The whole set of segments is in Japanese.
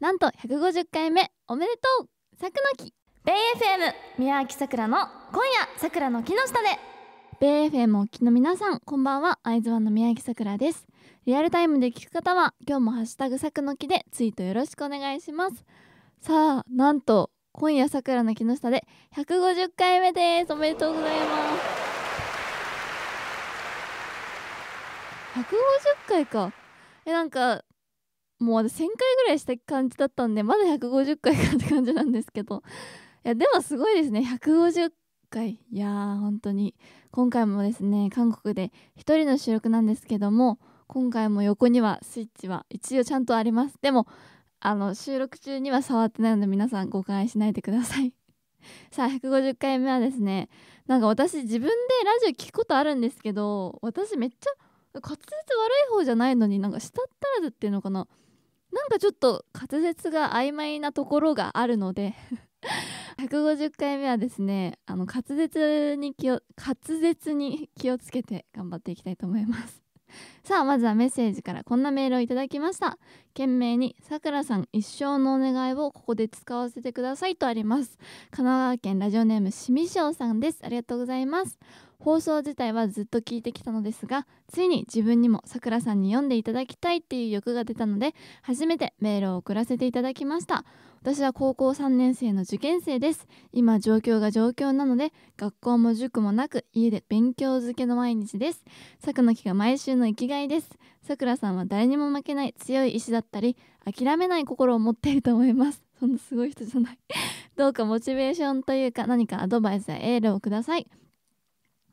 なんと150回目おめでとう佐久の木ベイ FM 宮脇さくらの今夜さくらの木の下でベイ FM お聞きの皆さんこんばんは会津湾の宮脇さくらですリアルタイムで聞く方は今日もハッシュタグさくの木でツイートよろしくお願いしますさあなんと今夜さくらの木の下で150回目ですおめでとうございます150回かえなんかもう私1000回ぐらいした感じだったんでまだ150回かって感じなんですけどいやでもすごいですね150回いやー本当に今回もですね韓国で1人の収録なんですけども今回も横にはスイッチは一応ちゃんとありますでもあの収録中には触ってないので皆さん誤解しないでください さあ150回目はですねなんか私自分でラジオ聞くことあるんですけど私めっちゃ滑舌悪い方じゃないのになんか舌足らずっていうのかななんかちょっと滑舌が曖昧なところがあるので150 回目はですねあの滑舌に気を滑舌に気をつけて頑張っていきたいと思います さあまずはメッセージからこんなメールをいただきました懸命にさくらさん一生のお願いをここで使わせてくださいとあります神奈川県ラジオネームしみしょうさんですありがとうございます放送自体はずっと聞いてきたのですがついに自分にもさくらさんに読んでいただきたいっていう欲が出たので初めてメールを送らせていただきました私は高校3年生の受験生です今状況が状況なので学校も塾もなく家で勉強漬けの毎日ですさくの木が毎週の生きがいですさくらさんは誰にも負けない強い意志だったり諦めない心を持っていると思いますそんなすごい人じゃない どうかモチベーションというか何かアドバイスやエールをください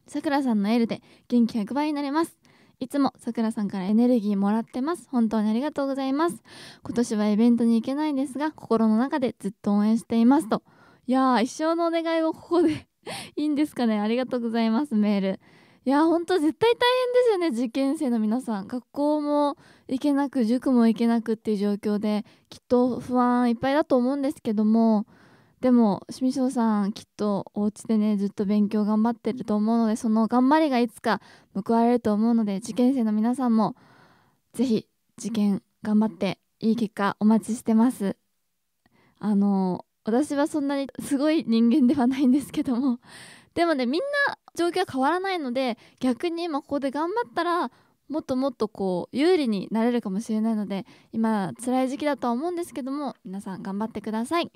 さくらさんのエールで元気100倍になれますいつもさくらさんからエネルギーもらってます本当にありがとうございます今年はイベントに行けないんですが心の中でずっと応援していますといやー一生のお願いをここで いいんですかねありがとうございますメールいやほんと絶対大変ですよね受験生の皆さん学校も行けなく塾も行けなくっていう状況できっと不安いっぱいだと思うんですけどもでも清水さんきっとお家でねずっと勉強頑張ってると思うのでその頑張りがいつか報われると思うので受験生の皆さんもぜひ受験頑張っていい結果お待ちしてますあの私はそんなにすごい人間ではないんですけども でもねみんな状況は変わらないので逆に今ここで頑張ったらもっともっとこう有利になれるかもしれないので今辛い時期だとは思うんですけども皆さん頑張ってください。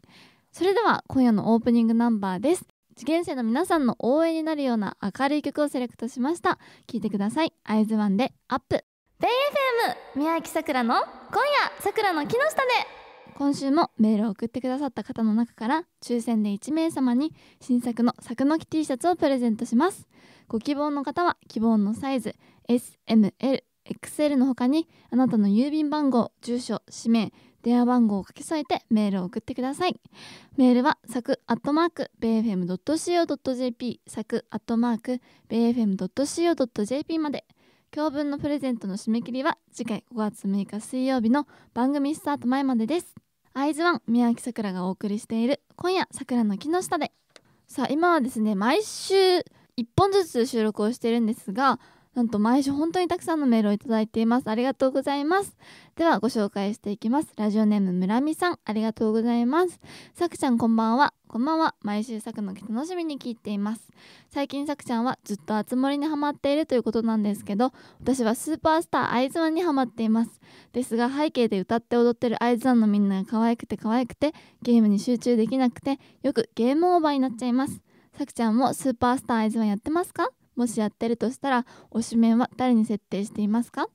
それでは今夜のオープニングナンバーです受験生の皆さんの応援になるような明るい曲をセレクトしました聴いてくださいアイズワンでアップベイ FM 宮城さくらの今夜さくらの木下で今週もメールを送ってくださった方の中から抽選で1名様に新作の作の木 T シャツをプレゼントしますご希望の方は希望のサイズ SMLXL の他にあなたの郵便番号住所氏名電話番号を書き添えてメールを送ってくださいメールはさくアットマーク BFM.CO.JP さくアットマーク BFM.CO.JP まで教文のプレゼントの締め切りは次回5月6日水曜日の番組スタート前までですアイズワン宮脇さくらがお送りしている今夜さくらの木の下でさあ今はですね毎週1本ずつ収録をしているんですがなんと毎週本当にたくさんのメールをいただいています。ありがとうございます。ではご紹介していきます。ラジオネーム村美さん、ありがとうございます。さくちゃんこんばんは。こんばんは。毎週くの楽しみに聞いています。最近さくちゃんはずっとあつ森にハマっているということなんですけど、私はスーパースター会津湾にハマっています。ですが背景で歌って踊ってるズワンのみんなが可愛くて可愛くて、ゲームに集中できなくて、よくゲームオーバーになっちゃいます。さくちゃんもスーパースター会津湾やってますかもしやってるとしたら推しメンは誰に設定していますか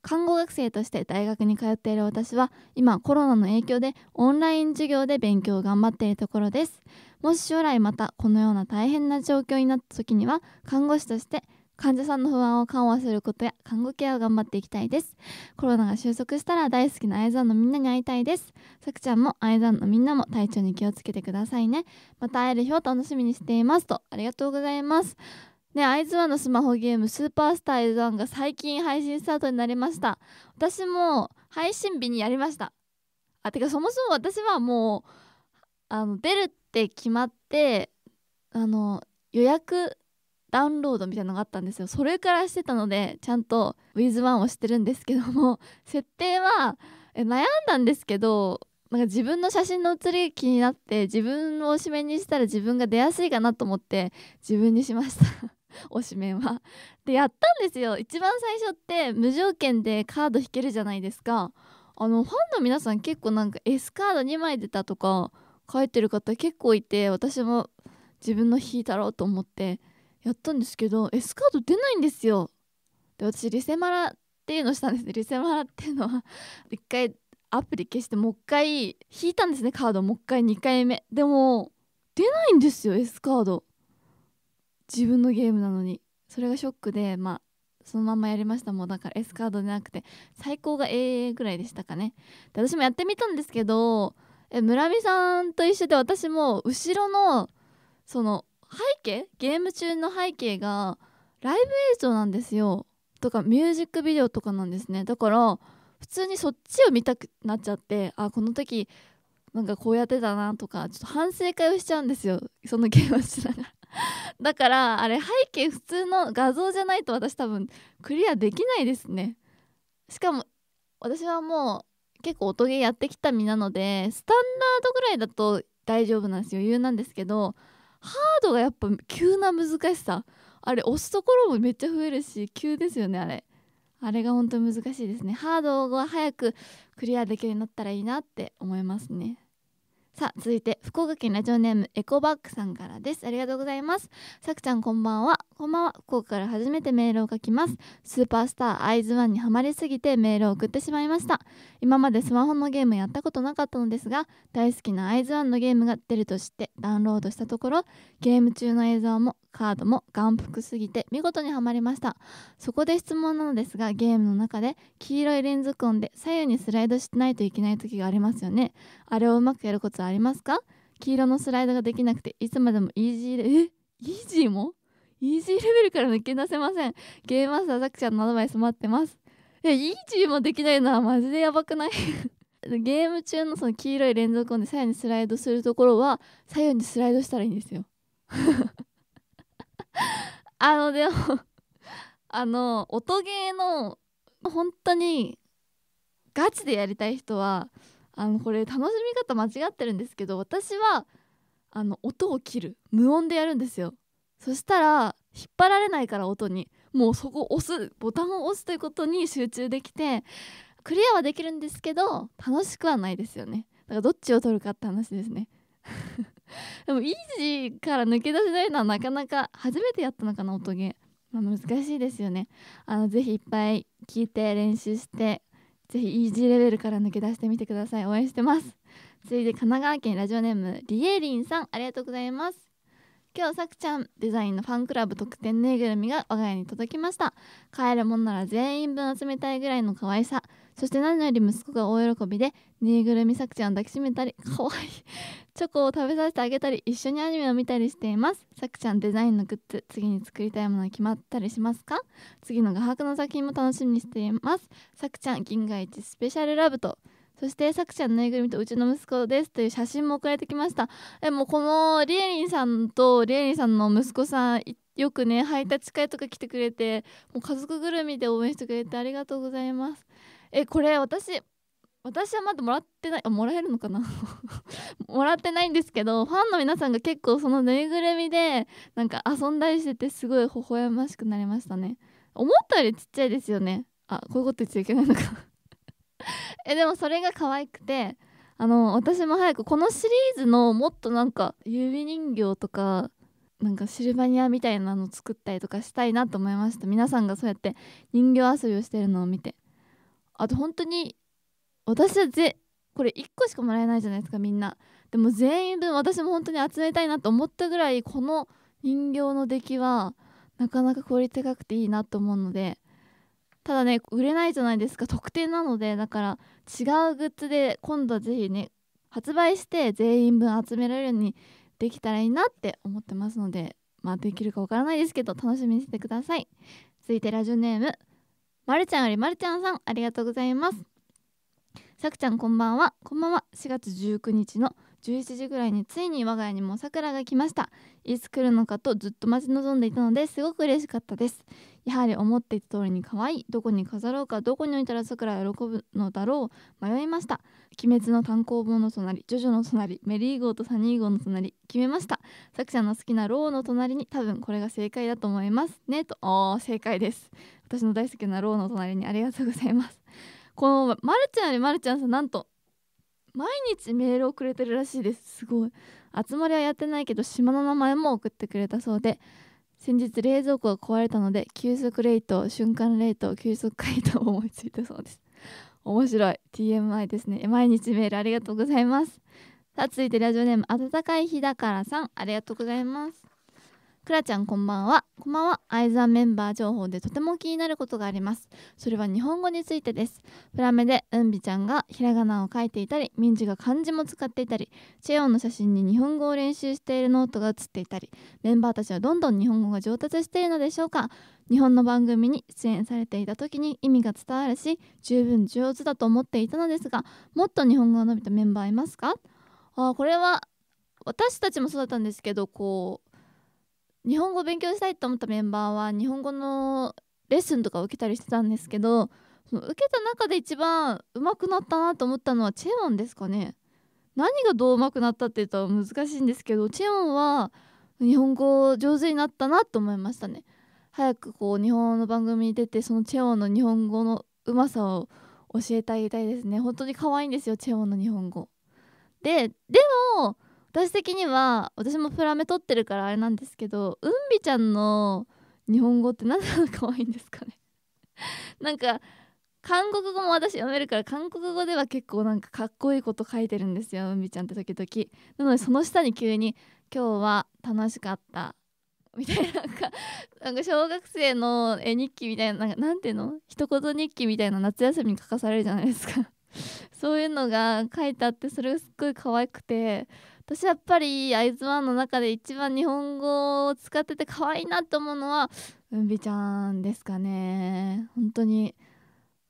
看護学生として大学に通っている私は今コロナの影響でオンライン授業で勉強を頑張っているところですもし将来またこのような大変な状況になった時には看護師として患者さんの不安を緩和することや看護ケアを頑張っていきたいですコロナが収束したら大好きな愛沢のみんなに会いたいですさくちゃんも愛沢のみんなも体調に気をつけてくださいねまた会える日を楽しみにしていますとありがとうございますね、アイズワンのスマホゲーム、スーパースターアイズワンが最近配信スタートになりました。私も配信日にやりました。あ、てかそもそも私はもう、あの、出るって決まって、あの、予約ダウンロードみたいなのがあったんですよ。それからしてたので、ちゃんと w i z ンをしてるんですけども、設定はえ悩んだんですけど、なんか自分の写真の写り気になって自分を締めにしたら自分が出やすいかなと思って自分にしました 推しメンは。でやったんですよ一番最初って無条件でカード引けるじゃないですか。あのファンの皆さん結構なんか S カード2枚出たとか書いてる方結構いて私も自分の引いたろうと思ってやったんですけど S カード出ないんですよ。で私リセマラっていうのしたんですね リセマラっていうのは一回アプリ消してもう一回引いたんですねカードもう一回2回目でも出ないんですよ S カード自分のゲームなのにそれがショックでまあそのままやりましたもうだから S カードじゃなくて最高が AA ぐらいでしたかねで私もやってみたんですけどえ村見さんと一緒で私も後ろのその背景ゲーム中の背景がライブ映像なんですよとかミュージックビデオとかなんですねだから普通にそっちを見たくなっちゃってあこの時なんかこうやってたなとかちょっと反省会をしちゃうんですよそのゲームをしながら だからあれ背景普通の画像じゃないと私多分クリアできないですねしかも私はもう結構音ゲーやってきた身なのでスタンダードぐらいだと大丈夫なんです余裕なんですけどハードがやっぱ急な難しさあれ押すところもめっちゃ増えるし急ですよねあれあれが本当に難しいですねハードは早くクリアできるようになったらいいなって思いますねさあ続いて福岡県ラジオネームエコバッグさんからですありがとうございますさくちゃんこんばんはこんばんは福岡から初めてメールを書きますスーパースターアイズワンにはまりすぎてメールを送ってしまいました今までスマホのゲームやったことなかったのですが大好きなアイズワンのゲームが出ると知ってダウンロードしたところゲーム中の映像もカードも眼福すぎて見事にはまりましたそこで質問なのですがゲームの中で黄色い連続音で左右にスライドしないといけない時がありますよねあれをうまくやることはありますか黄色のスライドができなくていつまでもイージーレえイージーもイージーレベルから抜け出せませんゲームマスターザクちゃんのアドバイス待ってますいやイージーもできないのはマジでやばくない ゲーム中のその黄色い連続音で左右にスライドするところは左右にスライドしたらいいんですよ あのでもあの音ゲーの本当にガチでやりたい人はあのこれ楽しみ方間違ってるんですけど私はあの音を切る無音でやるんですよそしたら引っ張られないから音にもうそこ押すボタンを押すということに集中できてクリアはできるんですけど楽しくはないですよねだからどっちを取るかって話ですね でもイージーから抜け出せないのはなかなか初めてやったのかな音ゲー、まあ、難しいですよねあのぜひいっぱい聞いて練習してぜひイージーレベルから抜け出してみてください応援してますついで神奈川県ラジオネームリエリンさんありがとうございます今日さくちゃんデザインのファンクラブ特典ぬいぐるみが我が家に届きました買えるもんなら全員分集めたいぐらいの可愛さそして何より息子が大喜びでぬいぐるみさくちゃんを抱きしめたりかわ いいチョコを食べさせてあげたり一緒にアニメを見たりしていますさくちゃんデザインのグッズ次に作りたいもの決まったりしますか次の画伯の作品も楽しみにしていますさくちゃん銀河一スペシャルラブとそしてさくちゃんのぬいぐるみとうちの息子ですという写真も送られてきましたえもうこのリエリンさんとリエリンさんの息子さんよくねハイタッチ会とか来てくれてもう家族ぐるみで応援してくれてありがとうございますえこれ私私はまだもらってないあもらえるのかな もらってないんですけどファンの皆さんが結構そのぬいぐるみでなんか遊んだりしててすごい微笑ましくなりましたね思ったよりちっちゃいですよねあこういうこと言っちゃいけないのか えでもそれが可愛くてあの私も早くこのシリーズのもっとなんか指人形とかなんかシルバニアみたいなの作ったりとかしたいなと思いました皆さんがそうやって人形遊びをしてるのを見てあと本当に私はぜこれ1個しかもらえないじゃないですかみんなでも全員分私も本当に集めたいなと思ったぐらいこの人形の出来はなかなかクオリティ高くていいなと思うのでただね売れないじゃないですか特典なのでだから違うグッズで今度はぜひね発売して全員分集められるようにできたらいいなって思ってますのでまあできるかわからないですけど楽しみにしてください続いてラジオネームまるちゃんよりまるちゃんさんありがとうございますさくちゃんこんばんはこんばんは4月19日の11時ぐらいについに我が家にも桜が来ましたいつ来るのかとずっと待ち望んでいたのですごく嬉しかったですやはり思っていた通りに可愛いどこに飾ろうかどこに置いたらさくら喜ぶのだろう迷いました鬼滅の単行本の隣ジョジョの隣メリー号とサニー号の隣決めました作者の好きなローの隣に多分これが正解だと思いますねとお正解です私の大好きなローの隣にありがとうございますこのまるちゃんよりまるちゃんさんなんと毎日メールをくれてるらしいですすごい集まりはやってないけど島の名前も送ってくれたそうで先日冷蔵庫が壊れたので急速冷凍瞬間冷凍急速解凍を思いついたそうです 面白い TMI ですね毎日メールありがとうございますさあ続いてラジオネーム暖かい日だからさんありがとうございますくらちゃんこんばんはこんばんはアイザンメンバー情報でとても気になることがありますそれは日本語についてですプラメでうんびちゃんがひらがなを書いていたり民字が漢字も使っていたりチェヨンの写真に日本語を練習しているノートが写っていたりメンバーたちはどんどん日本語が上達しているのでしょうか日本の番組に出演されていた時に意味が伝わるし十分上手だと思っていたのですがもっと日本語が伸びたメンバーいますかあこれは私たちもそうだったんですけどこう日本語を勉強したいと思ったメンバーは日本語のレッスンとかを受けたりしてたんですけどその受けた中で一番上手くなったなと思ったのはチェヨンですかね何がどう上手くなったって言うと難しいんですけどチェヨンは日本語上手になったなと思いましたね早くこう日本の番組に出てそのチェヨンの日本語の上手さを教えてあげたいですね本当に可愛いんですよチェヨンの日本語ででも私的には私もプラメ撮ってるからあれなんですけどうんびちゃんの日本語って何であ可愛いんですかね なんか韓国語も私読めるから韓国語では結構なんかかっこいいこと書いてるんですようんびちゃんって時々なのでその下に急に「今日は楽しかった」みたいななんか小学生の絵日記みたいななんかなんていうの一言日記みたいな夏休みに書かされるじゃないですか そういうのが書いてあってそれがすっごい可愛くて私やっぱりアイズワンの中で一番日本語を使ってて可愛いなと思うのはうんびちゃんですかね本当に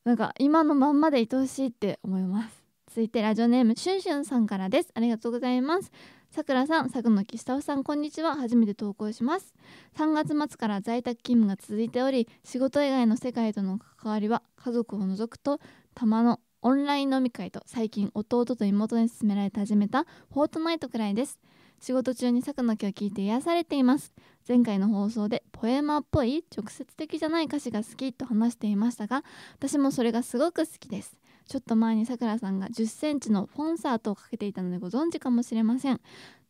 なんか今のまんまで愛おしいって思います続いてラジオネームしゅんしゅんさんからですありがとうございますさくらさん、佐久野木フさん、こんにちは。初めて投稿します。3月末から在宅勤務が続いており、仕事以外の世界との関わりは家族を除くと、たまのオンライン飲み会と最近弟と妹に勧められて始めたフォートナイトくらいです仕事中に作の木を聞いて癒されています前回の放送でポエマっぽい直接的じゃない歌詞が好きと話していましたが私もそれがすごく好きですちょっと前にさくらさんが1 0センチのフォンサートをかけていたのでご存知かもしれません1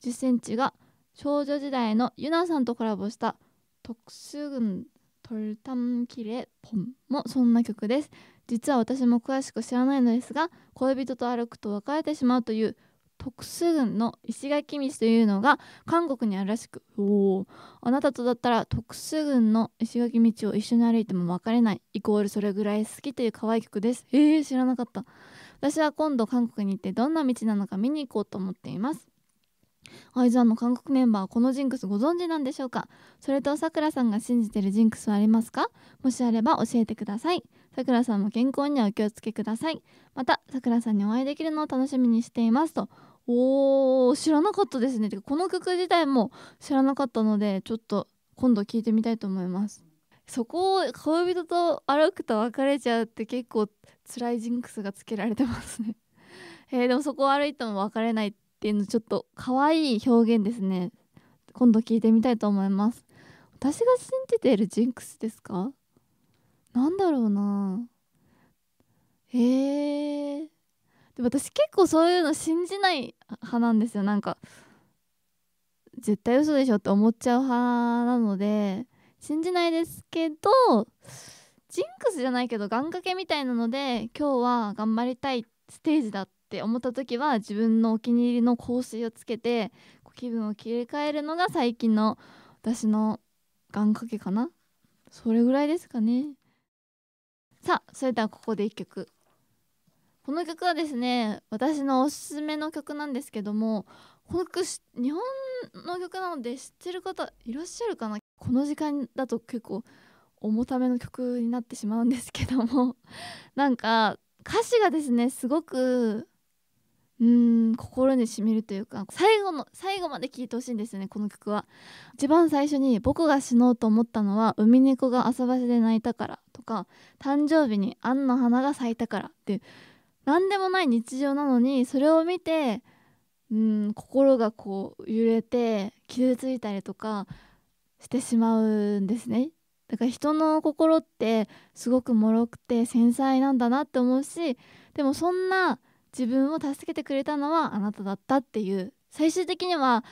0 c ンチが少女時代のゆなさんとコラボした特殊群トルタンキレポンもそんな曲です実は私も詳しく知らないのですが恋人と歩くと別れてしまうという特殊軍の石垣道というのが韓国にあるらしくおあなたとだったら特殊軍の石垣道を一緒に歩いても別れないイコールそれぐらい好きという可愛い曲ですえー、知らなかった私は今度韓国に行ってどんな道なのか見に行こうと思っていますアイズワンの韓国メンバーはこのジンクスご存知なんでしょうかそれとさくらさんが信じてるジンクスはありますかもしあれば教えてくださいさくらさんも健康にはお気をつけくださいまたさくらさんにお会いできるのを楽しみにしていますとおー知らなかったですねてかこの曲自体も知らなかったのでちょっと今度聞いてみたいと思いますそこを恋人と歩くと別れちゃうって結構辛いジンクスがつけられてますね えでもそこを歩いても別れないっていうのちょっと可愛い表現ですね今度聞いてみたいと思います私が信じているジンクスですかなんだろうなえでも私結構そういうの信じない派なんですよなんか絶対嘘でしょって思っちゃう派なので信じないですけどジンクスじゃないけど願掛けみたいなので今日は頑張りたいステージだって思った時は自分のお気に入りの香水をつけて気分を切り替えるのが最近の私の願掛けかなそれぐらいですかね。さあそれではここで1曲この曲はですね私のおすすめの曲なんですけどもこの曲日本の曲なので知ってる方いらっしゃるかなこの時間だと結構重ための曲になってしまうんですけどもなんか歌詞がですねすごくうん心にしみるというか最後の最後まで聴いてほしいんですよねこの曲は一番最初に「僕が死のうと思ったのは海猫が浅場所で泣いたから」とか「誕生日にんの花が咲いたから」っていう何でもない日常なのにそれを見てうん心がこう揺れて傷ついたりとかしてしまうんですねだから人の心ってすごく脆くて繊細なんだなって思うしでもそんな自分を助けてくれたのはあなただったっていう最終的には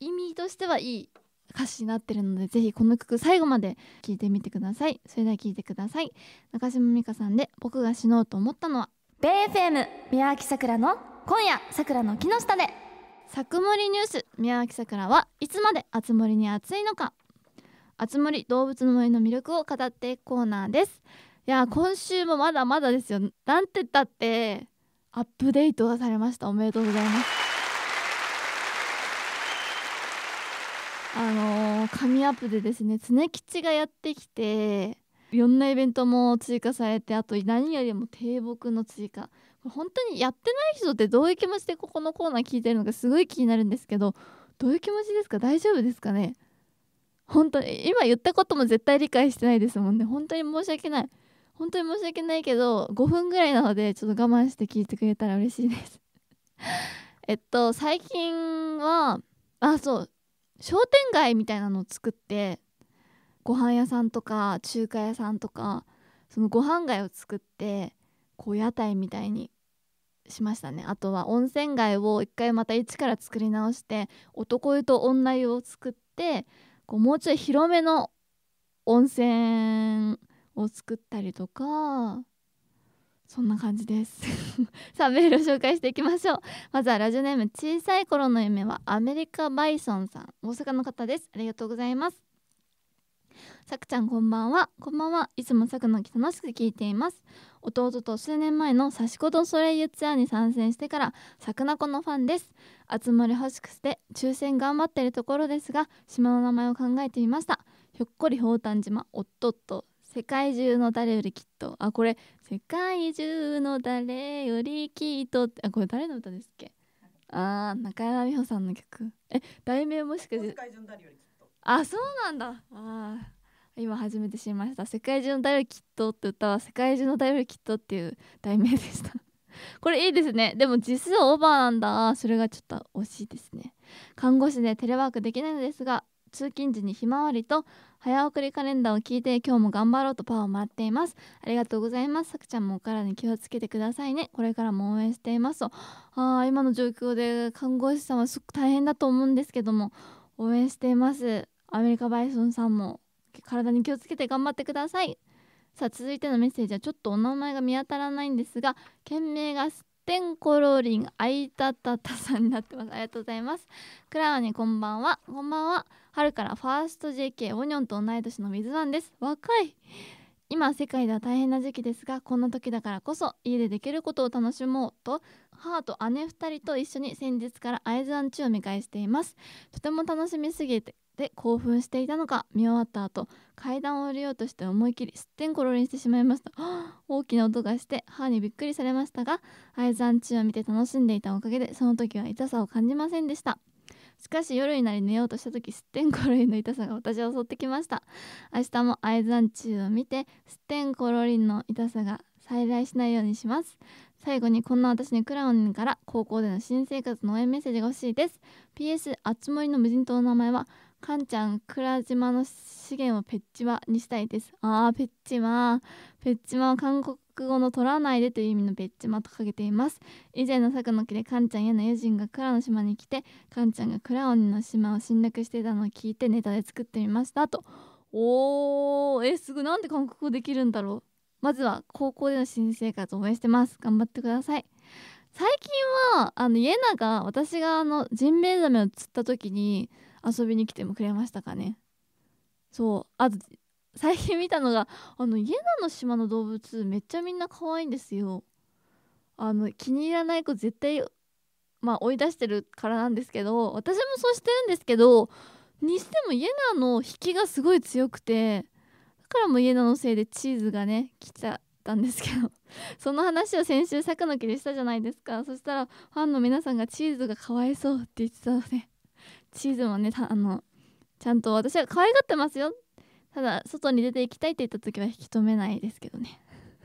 意味としてはいい歌詞になってるのでぜひこの曲最後まで聴いてみてくださいそれでは聴いてください中島美香さんで「僕が死のうと思ったのは」ベイ FM 宮脇さくらの「今夜さくらの木の下で」さくもりニュース宮脇さくらはいつまであつ森に熱いのかあつ森動物の森の魅力を語ってコーナーですいやー今週もまだまだですよなんて言ったってアップデートされましたおめでとうございますあの神アップでですね常吉がやってきていろんなイベントも追加されてあと何よりも低木の追加本当にやってない人ってどういう気持ちでここのコーナー聞いてるのかすごい気になるんですけどどういう気持ちですか大丈夫ですかね本当に今言ったことも絶対理解してないですもんね本当に申し訳ない本当に申し訳ないけど5分ぐらいなのでちょっと我慢して聞いてくれたら嬉しいです えっと最近はあそう商店街みたいなのを作ってご飯屋さんとか中華屋さんとかそのご飯街を作ってこう屋台みたいにしましたねあとは温泉街を一回また一から作り直して男湯と女湯を作ってこうもうちょい広めの温泉を作ったりとかそんな感じですさあメールを紹介していきましょうまずはラジオネーム小さい頃の夢はアメリカバイソンさん大阪の方ですありがとうございますさくちゃんこんばんはこんばんはいつもさくのき楽しく聞いています弟と数年前の刺し子とそれゆユツアーに参戦してからさくなこのファンです集まり欲しくして抽選頑張ってるところですが島の名前を考えてみましたひょっこりひょうたん島おっとっと世界中の誰よりきっとあこれ世界中の誰よりきっとあこれ誰の歌ですっけあ中山美穂さんの曲え題名もしかしてあそうなんだあ今初めて知りました「世界中の誰よりきっと」って歌は「世界中の誰よりきっと」っていう題名でした これいいですねでも実数オーバーなんだそれがちょっと惜しいですね看護師でテレワークできないのですが通勤時にひまわりと早送りカレンダーを聞いて今日も頑張ろうとパワーをもらっていますありがとうございますさくちゃんもお体に気をつけてくださいねこれからも応援していますとあ今の状況で看護師さんはすごく大変だと思うんですけども応援していますアメリカバイソンさんも体に気をつけて頑張ってくださいさあ続いてのメッセージはちょっとお名前が見当たらないんですが件名がてんころリンアイタタタさんになってますありがとうございますクラーにこんばんはこんばんは春からファースト JK オニョンと同い年の水なんです若い今世界では大変な時期ですがこんな時だからこそ家でできることを楽しもうと母と姉二人と一緒に先日からアイズアンチを見返していますとても楽しみすぎてで興奮していたのか見終わった後階段を降りようとして思い切りすってんころりんしてしまいました 大きな音がして歯にびっくりされましたが愛山中を見て楽しんでいたおかげでその時は痛さを感じませんでしたしかし夜になり寝ようとした時すってんころりんの痛さが私を襲ってきました明日も愛山中を見てすってんころりんの痛さが再来しないようにします最後にこんな私にクラウンから高校での新生活の応援メッセージが欲しいです PS あつ森の無人島の名前はかんちゃん倉島の資源をペッチマにしたいですあーペッチマペッチマは韓国語の取らないでという意味のペッチマと掲けています以前の作の木でかんちゃんやの友人が倉の島に来てかんちゃんが倉鬼の島を侵略していたのを聞いてネタで作ってみましたとおーえすぐなんで韓国語できるんだろうまずは高校での新生活応援してます頑張ってください最近はあのイエナが私があのジンベエザメを釣った時に遊びに来てもくれましたかねそうあと最近見たのがあのイエナの島の動物めっちゃみんな可愛いんですよあの気に入らない子絶対まあ追い出してるからなんですけど私もそうしてるんですけどにしてもイエナの引きがすごい強くてだからもイエナのせいでチーズがね来ちゃったんですけどその話を先週作の木でしたじゃないですかそしたらファンの皆さんがチーズがかわいそうって言ってたのでシーズンはねあのちゃんと私は可愛がってますよただ外に出ていきたいって言った時は引き止めないですけどね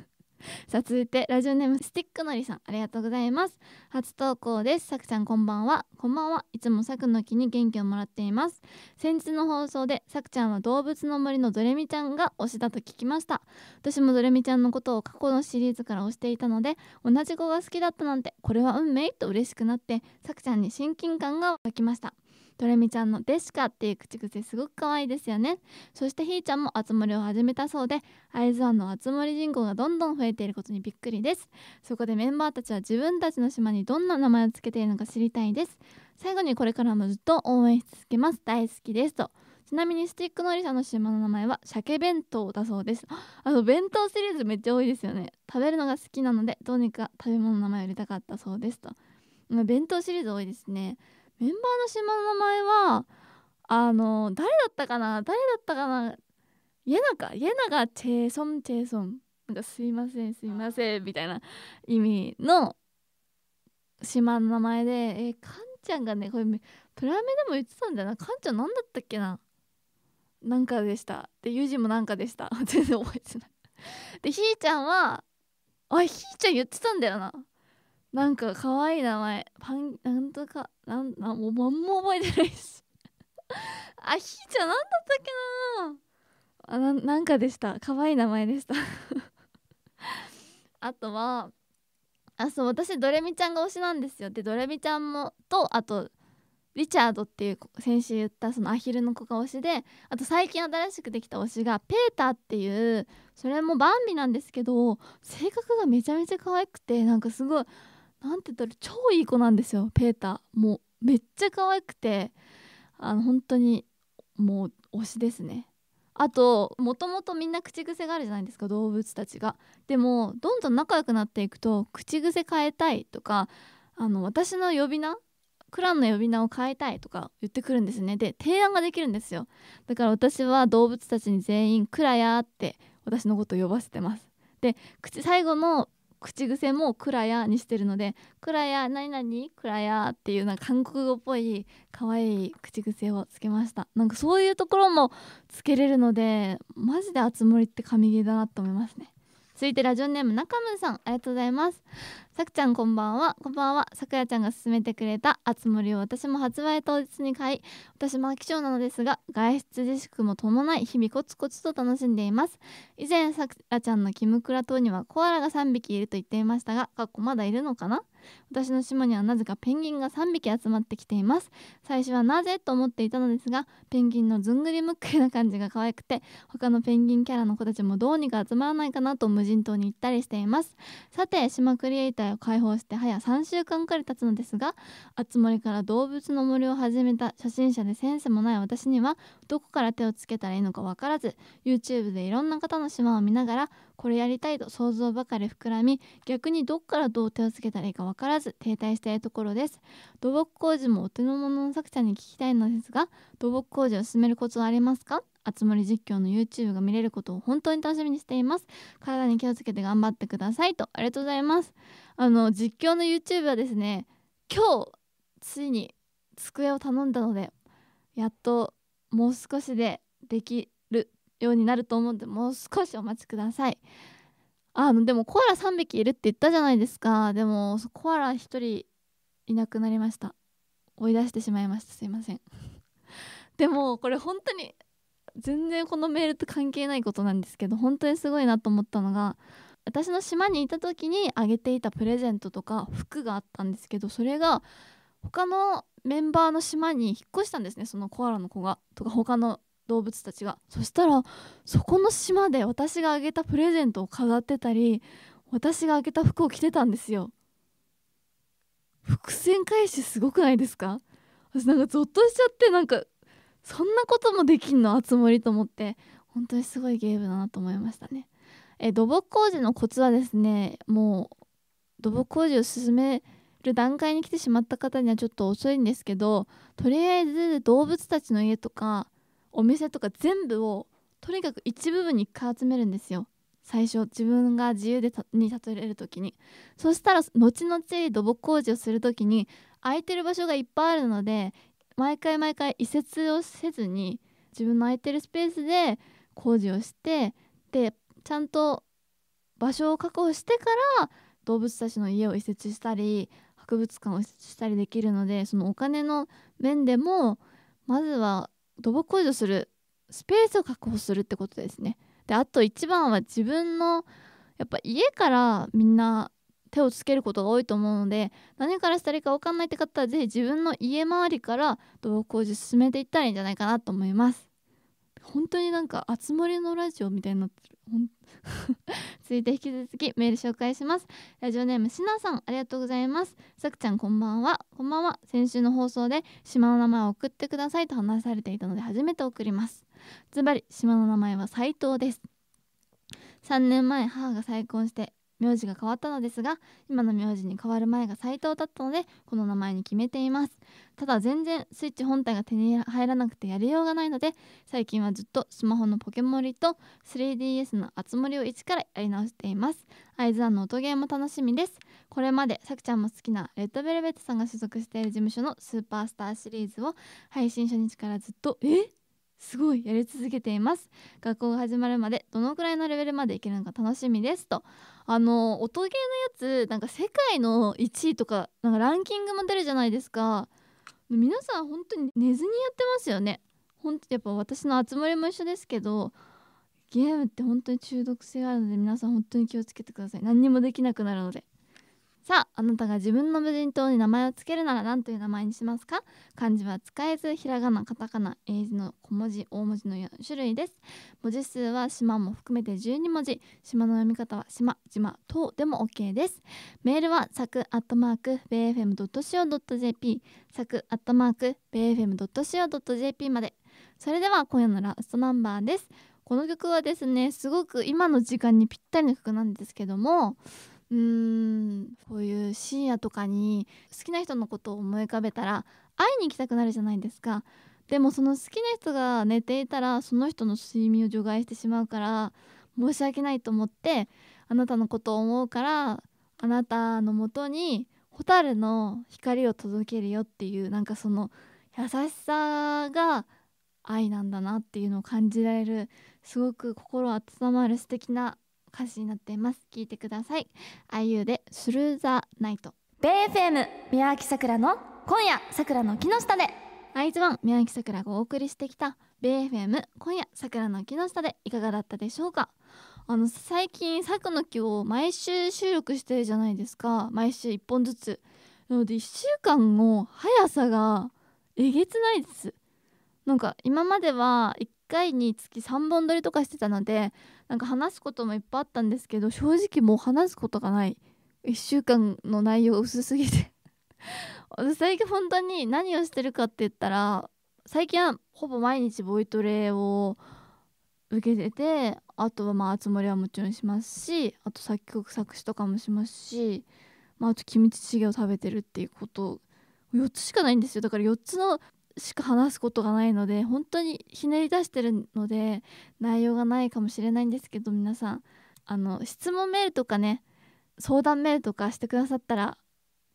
さあ続いてラジオネームスティックのりさんありがとうございます初投稿ですさくちゃんこんばんはこんばんはいつもさくの木に元気をもらっています先日の放送でさくちゃんは動物の森のドレミちゃんが推しだと聞きました私もドレミちゃんのことを過去のシリーズから推していたので同じ子が好きだったなんてこれは運命と嬉しくなってさくちゃんに親近感が湧きましたドレミちゃんの「デシカ」っていう口癖すごく可愛いですよねそしてひーちゃんもあつ森を始めたそうで会津湾のあつ森人口がどんどん増えていることにびっくりですそこでメンバーたちは自分たちの島にどんな名前をつけているのか知りたいです最後にこれからもずっと応援し続けます大好きですとちなみにスティックのりさんの島の名前は鮭弁当だそうですあの弁当シリーズめっちゃ多いですよね食べるのが好きなのでどうにか食べ物の名前を入れたかったそうですと弁当シリーズ多いですねメンバーの島の名前はあの誰だったかな誰だったかな家永家がチェソンチェソンなんかすいませんすいませんみたいな意味の島の名前でえかんちゃんがねこれプラメでも言ってたんだよなかんちゃん何だったっけななんかでしたでユージもなんかでした 全然覚えてないでひーちゃんはあひーちゃん言ってたんだよななんか可愛い名前パンなんとかなんなんもう何も覚えてないし あひーちゃん何だったっけなあななんかでした可愛い名前でした あとはあそう私ドレミちゃんが推しなんですよでドレミちゃんもとあとリチャードっていう先週言ったそのアヒルの子が推しであと最近新しくできた推しがペーターっていうそれもバンビなんですけど性格がめちゃめちゃ可愛くてなんかすごいなんて言ったら超いい子なんですよペーターもうめっちゃ可愛くてあの本当にもう推しですねあともともとみんな口癖があるじゃないですか動物たちがでもどんどん仲良くなっていくと口癖変えたいとかあの私の呼び名クランの呼び名を変えたいとか言ってくるんですねで提案ができるんですよだから私は動物たちに全員「クラヤ」って私のこと呼ばせてますで口最後の口癖も「クラヤ」にしてるので「クラヤ何々クラヤ」っていうなんか韓国語っぽい可愛い口癖をつけましたなんかそういうところもつけれるのでマジであつ森って神ゲーだなと思いますね続いてラジオネーム中村さんありがとうございますさくちゃんこんばんはこんばんはさくやちゃんが勧めてくれたあつ森を私も発売当日に買い私も飽き性なのですが外出自粛も伴い日々コツコツと楽しんでいます以前さくらちゃんのキムクラ島にはコアラが3匹いると言っていましたがかっこまだいるのかな私の島にはなぜかペンギンが3匹集まってきています最初はなぜと思っていたのですがペンギンのずんぐりむっくりな感じが可愛くて他のペンギンキャラの子たちもどうにか集まらないかなと無人島に行ったりしていますさて島クリエイターを解放して早3週間くらい経つのですがあつ森から動物の森を始めた初心者でセンスもない私にはどこから手をつけたらいいのか分からず YouTube でいろんな方の島を見ながらこれやりたいと想像ばかり膨らみ逆にどっからどう手をつけたらいいか分からず停滞しているところです土木工事もお手の物の作者に聞きたいのですが土木工事を進めることはありますかあつ森実況の YouTube が見れることを本当に楽しみにしています体に気をつけて頑張ってくださいとありがとうございますあの実況の YouTube はですね今日ついに机を頼んだのでやっともう少しでできるようになると思うんでもう少しお待ちくださいあでもコアラ3匹いるって言ったじゃないですかでもコアラ1人いなくなりました追い出してしまいましたすいません でもこれ本当に全然このメールと関係ないことなんですけど本当にすごいなと思ったのが私の島にいた時にあげていたプレゼントとか服があったんですけどそれが他のメンバーの島に引っ越したんですねそのコアラの子がとか他の動物たちがそしたらそこの島で私があげたプレゼントを飾ってたり私があげた服を着てたんですよ伏線回収すごくないですか私なんかゾッとしちゃってなんかそんなこともできんのあつ森と思って本当にすごいゲームだなと思いましたねえ土木工事のコツはですねもう土木工事を進める段階に来てしまった方にはちょっと遅いんですけどとりあえず動物たちの家とかお店とか全部をとにかく一部分に1回集めるんですよ最初自分が自由でに例えれる時にそしたら後々土木工事をする時に空いてる場所がいっぱいあるので毎回毎回移設をせずに自分の空いてるスペースで工事をしてでちゃんと場所を確保してから動物たちの家を移設したり博物館を移設したりできるのでそのお金の面でもまずは土木工事をするスペースを確保するってことですね。であと一番は自分のやっぱ家からみんな手をつけることが多いと思うので何からしたらいいか分かんないって方は是非自分の家周りから土木工事進めていったらいいんじゃないかなと思います。本当になんか「あつ森のラジオ」みたいになってる続 いて引き続きメール紹介しますラジオネームしなさんありがとうございますさくちゃんこんばんはこんばんは先週の放送で島の名前を送ってくださいと話されていたので初めて送りますズバリ島の名前は斉藤です3年前母が再婚して名字が変わったのですが今の名字に変わる前が斎藤だったのでこの名前に決めていますただ全然スイッチ本体が手に入らなくてやりようがないので最近はずっとスマホのポケモリと 3DS のあつ森を一からやり直していますアイズの音ゲーも楽しみですこれまでさくちゃんも好きなレッドベルベットさんが所属している事務所のスーパースターシリーズを配信初日からずっとえすごいやり続けています学校が始まるまでどのくらいのレベルまでいけるのか楽しみですとあの音ゲーのやつなんか世界の1位とかなんかランキングも出るじゃないですか皆さん本当に寝ずにやってますよね本当やっぱ私の集まりも一緒ですけどゲームって本当に中毒性があるので皆さん本当に気をつけてください何にもできなくなるのでさああなたが自分の無人島に名前をつけるなら何という名前にしますか漢字は使えずひらがなカタカナ英字の小文字大文字の4種類です文字数は島も含めて12文字島の読み方は島島島でも OK ですメールはサクアットマーク BFM.CO.JP サクアットマーク BFM.CO.JP までそれでは今夜のラストナンバーですこの曲はですねすごく今の時間にぴったりの曲なんですけどもうーんこういう深夜とかに好きな人のことを思い浮かべたら会いに行きたくなるじゃないですかでもその好きな人が寝ていたらその人の睡眠を除外してしまうから申し訳ないと思ってあなたのことを思うからあなたのもとに蛍の光を届けるよっていうなんかその優しさが愛なんだなっていうのを感じられるすごく心温まる素敵な歌詞になっています聞いてください IU でスルーザーナイトベイ FM 宮脇さくらの今夜さくらの木下でアイズワン宮脇さくらがお送りしてきたベイ FM 今夜さくらの木下でいかがだったでしょうかあの最近さくの木を毎週収録してるじゃないですか毎週1本ずつなので1週間の速さがえげつないですなんか今までは1回につき3本撮りとかしてたのでなんか話すこともいっぱいあったんですけど正直もう話すことがない1週間の内容薄すぎて 私最近本当に何をしてるかって言ったら最近はほぼ毎日ボイトレを受けててあとはまあ集まりはもちろんしますしあと作曲作詞とかもしますし、まあ、あとキムチチゲを食べてるっていうこと4つしかないんですよだから4つのしか話すことがないので本当にひねり出してるので内容がないかもしれないんですけど皆さんあの質問メールとかね相談メールとかしてくださったら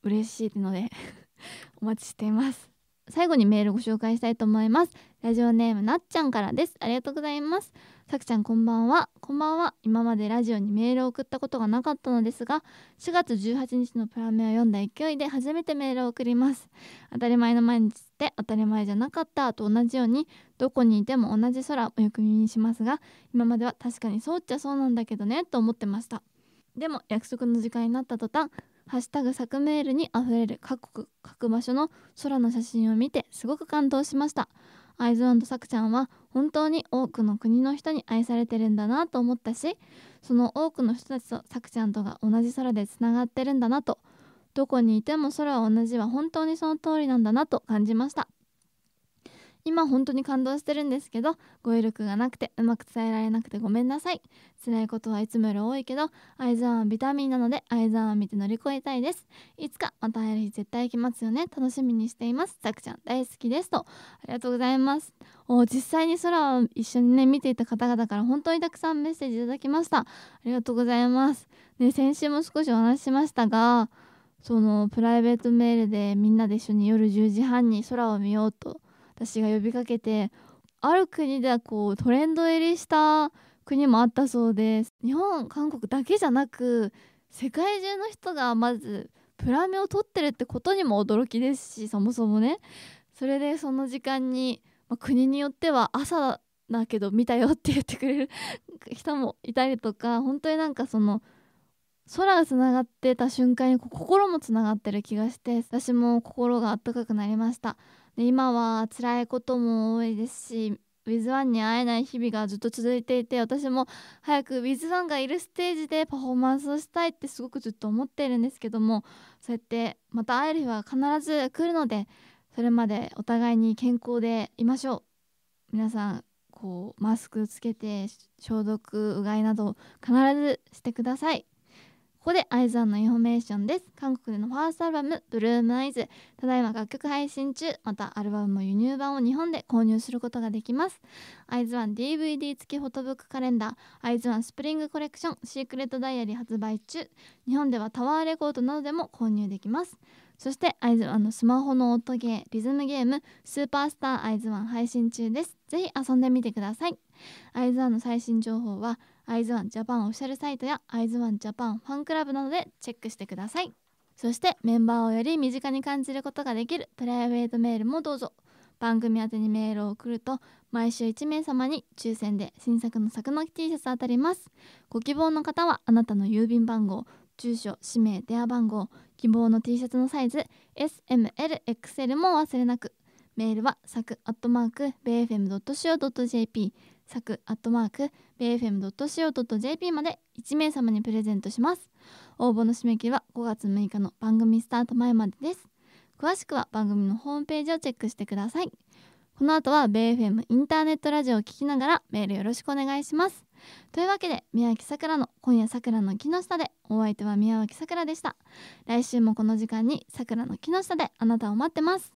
嬉しいので お待ちしています最後にメールご紹介したいと思いますラジオネームなっちゃんからですありがとうございますさくちゃんこんばんはこんばんは今までラジオにメールを送ったことがなかったのですが4月18日のプラメを読んだ勢いで初めてメールを送ります当たり前の毎日って当たり前じゃなかったと同じようにどこにいても同じ空をよく耳にしますが今までは確かにそうっちゃそうなんだけどねと思ってましたでも約束の時間になった途端ハッシュタグ作メールにあふれる各国各場所の空の写真を見てすごく感動しましたワンとさくちゃんは本当に多くの国の人に愛されてるんだなと思ったしその多くの人たちとさくちゃんとが同じ空でつながってるんだなとどこにいても空は同じは本当にその通りなんだなと感じました今本当に感動してるんですけど語彙力がなくてうまく伝えられなくてごめんなさい辛いことはいつもより多いけど愛沢はビタミンなので愛沢を見て乗り越えたいですいつかまた会える日絶対来ますよね楽しみにしていますさくちゃん大好きですとありがとうございますお実際に空を一緒にね見ていた方々から本当にたくさんメッセージいただきましたありがとうございますね先週も少しお話ししましたがそのプライベートメールでみんなで一緒に夜10時半に空を見ようと私が呼びかけてある国ではこうトレンド入りした国もあったそうです日本韓国だけじゃなく世界中の人がまずプラメを取ってるってことにも驚きですしそもそもねそれでその時間に、まあ、国によっては朝だけど見たよって言ってくれる 人もいたりとか本当になんかその空がつながってた瞬間に心もつながってる気がして私も心があったかくなりました。で今は辛いことも多いですしウィズワンに会えない日々がずっと続いていて私も早くウィズワンがいるステージでパフォーマンスをしたいってすごくずっと思っているんですけどもそうやってまた会える日は必ず来るのでそれまでお互いに健康でいましょう皆さんこうマスクつけて消毒うがいなど必ずしてくださいここでアイズアンのインフォメーションです韓国でのファーストアルバム「ブルームアイズただいま楽曲配信中またアルバムも輸入版を日本で購入することができますアイズワン DVD 付きフォトブックカレンダーアイズワンスプリングコレクションシークレットダイアリー発売中日本ではタワーレコードなどでも購入できますそしてアイズワンのスマホの音ゲーリズムゲーム「スーパースターアイズワン」配信中ですぜひ遊んでみてくださいアイズワンの最新情報はアイズワンジャパンオフィシャルサイトやアイズワンジャパンファンクラブなどでチェックしてくださいそしてメンバーをより身近に感じることができるプライベートメールもどうぞ番組宛にメールを送ると毎週1名様に抽選で新作の作の T シャツ当たりますご希望の方はあなたの郵便番号住所氏名電話番号希望の T シャツのサイズ SMLXL もお忘れなくメールはサクアットマーク BFM.CO.JP サクアットマーク BFM.CO.JP まで1名様にプレゼントします応募の締め切りは5月6日の番組スタート前までです詳しくは番組のホームページをチェックしてくださいこの後は BFM インターネットラジオを聞きながらメールよろしくお願いしますというわけで宮脇さくらの今夜さくらの木の下でお相手は宮脇さくらでした来週もこの時間にさくらの木の下であなたを待ってます